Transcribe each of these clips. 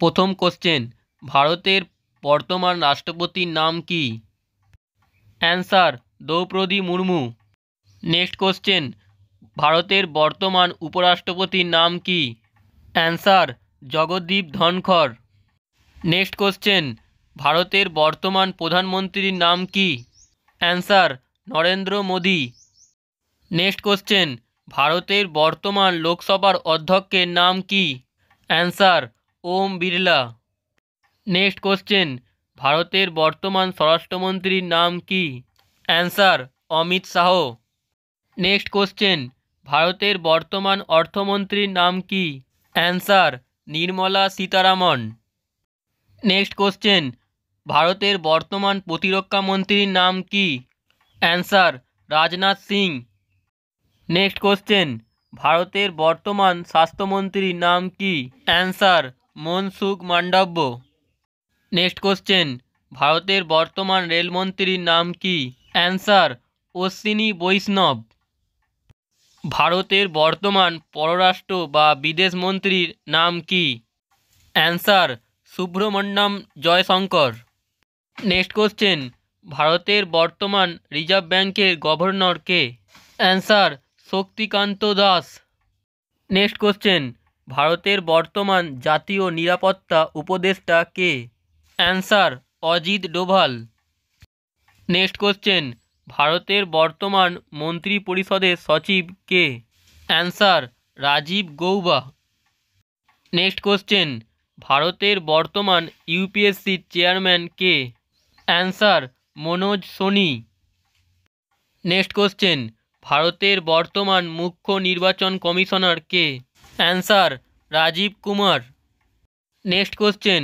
প্রথম কোশ্চেন ভারতের বর্তমান রাষ্ট্রপতির নাম কি answer Droupadi Murmu next question ভারতের বর্তমান উপরাষ্ট্রপতির নাম কি answer Jagdeep Dhankhar next question ভারতের বর্তমান প্রধানমন্ত্রীর নাম কি answer Narendra Modi next question ভারতের বর্তমান লোকসভার অধ্যক্ষের নাম কি answer Om Birla next question ভারতের বর্তমান স্বরাষ্ট্রমন্ত্রীর নাম কি answer Amit Shah next question ভারতের বর্তমান অর্থমন্ত্রীর নাম কি answer Nirmala Sitharaman next question ভারতের বর্তমান প্রতিরক্ষা মন্ত্রীর নাম কি answer Rajnath Singh next question ভারতের বর্তমান স্বাস্থ্যমন্ত্রীর নাম কি answer Mansukh Mandaviya next question ভারতের বর্তমান রেলমন্ত্রীর নাম কি অ্যান্সার অশ্বিনী বৈষ্ণব ভারতের বর্তমান পররাষ্ট্র বা বিদেশ মন্ত্রীর নাম কি answer Subrahmanyam Jaishankar next question ভারতের বর্তমান রিজার্ভ ব্যাংকের গভর্নর কে answer Shaktikanta Das next question ভারতের বর্তমান জাতীয় নিরাপত্তা উপদেষ্টা কে answer Ajit Doval next question ভারতের বর্তমান মন্ত্রী পরিষদের সচিব কে answer Rajiv Gauba next question ভারতের বর্তমান ইউপিএসসির চেয়ারম্যান কে answer Manoj Soni next question ভারতের বর্তমান মুখ্য নির্বাচন কমিশনার কে answer Rajiv Kumar next question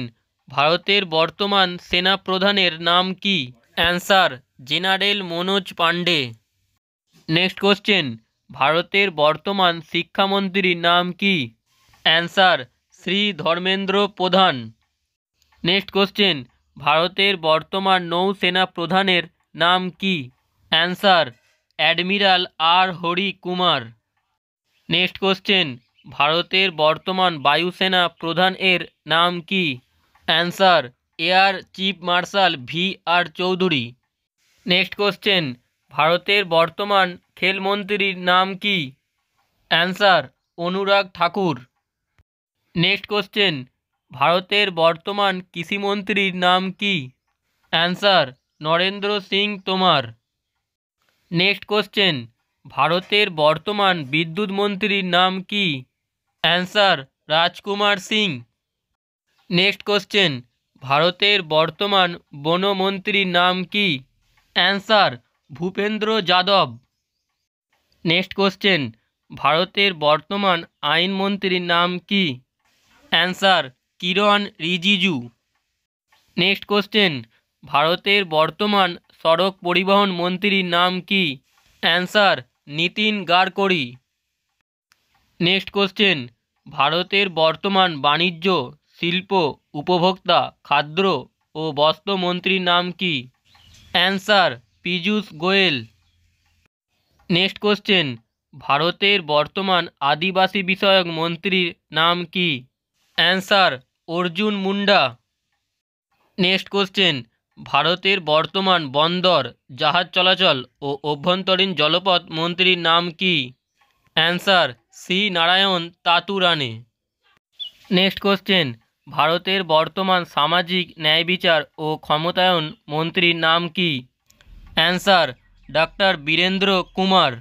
ভারতের বর্তমান সেনা প্রধানের নাম কি answer general Manoj Pande next question ভারতের বর্তমান শিক্ষামন্ত্রীর নাম কি অ্যান্সার শ্রী ধর্মেন্দ্র প্রধান নেক্সট কোশ্চেন ভারতের বর্তমান নৌসেনা প্রধানের নাম কি answer admiral R Hari Kumar next question ভারতের বর্তমান বায়ুসেনা প্রধান এর নাম কি answer air chief marshal V R Chaudhari next question ভারতের বর্তমান খেলমন্ত্রীর নাম কি answer Anurag Thakur next question ভারতের বর্তমান কৃষিমন্ত্রীর নাম কি অ্যান্সার নরেন্দ্র সিং তোমার নেক্সট কোশ্চেন ভারতের বর্তমান বিদ্যুৎ মন্ত্রীর নাম কি answer Rajkumar Singh next question ভারতের বর্তমান বনমন্ত্রীর নাম কি answer Bhupender Yadav next question ভারতের বর্তমান আইনমন্ত্রীর নাম কি answer Kiren Rijiju next question ভারতের বর্তমান সড়ক পরিবহন মন্ত্রীর নাম কি answer Nitin Gadkari next question ভারতের বর্তমান বাণিজ্য শিল্প উপভোক্তা খাদ্য ও বস্ত্র মন্ত্রীর নাম কী answer Piyush Goyal next question ভারতের বর্তমান আদিবাসী বিষয়ক মন্ত্রীর নাম কি answer Arjun Munda next question ভারতের বর্তমান বন্দর জাহাজ চলাচল ও অভ্যন্তরীণ জলপথ মন্ত্রীর নাম কি answer C Narayan Taturane next question ভারতের বর্তমান সামাজিক ন্যায় বিচার ও ক্ষমতায়ন মন্ত্রীর নাম কি অ্যান্সার ডক্টর বীরেন্দ্র কুমার